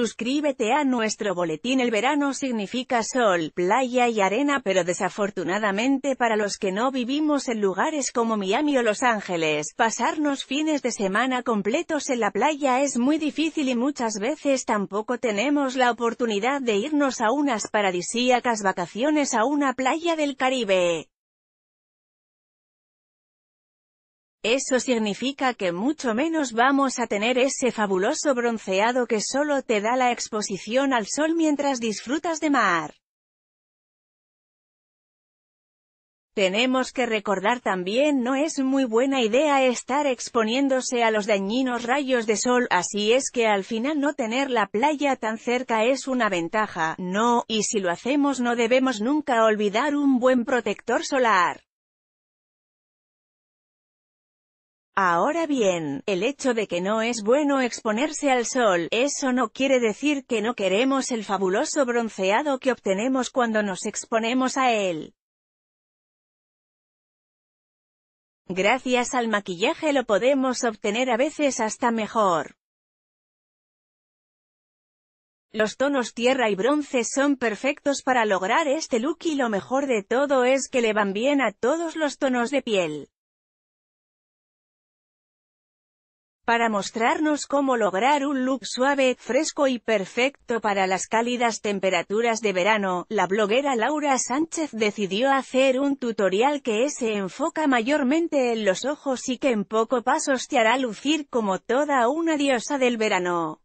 Suscríbete a nuestro boletín El verano significa sol, playa y arena pero desafortunadamente para los que no vivimos en lugares como Miami o Los Ángeles, pasarnos fines de semana completos en la playa es muy difícil y muchas veces tampoco tenemos la oportunidad de irnos a unas paradisíacas vacaciones a una playa del Caribe. Eso significa que mucho menos vamos a tener ese fabuloso bronceado que solo te da la exposición al sol mientras disfrutas de mar. Tenemos que recordar también no es muy buena idea estar exponiéndose a los dañinos rayos de sol, así es que al final no tener la playa tan cerca es una ventaja, no, y si lo hacemos no debemos nunca olvidar un buen protector solar. Ahora bien, el hecho de que no es bueno exponerse al sol, eso no quiere decir que no queremos el fabuloso bronceado que obtenemos cuando nos exponemos a él. Gracias al maquillaje lo podemos obtener a veces hasta mejor. Los tonos tierra y bronce son perfectos para lograr este look y lo mejor de todo es que le van bien a todos los tonos de piel. para mostrarnos cómo lograr un look suave, fresco y perfecto para las cálidas temperaturas de verano, la bloguera Laura Sánchez decidió hacer un tutorial que se enfoca mayormente en los ojos y que en poco pasos te hará lucir como toda una diosa del verano.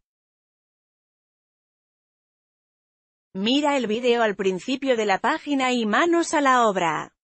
Mira el vídeo al principio de la página y manos a la obra.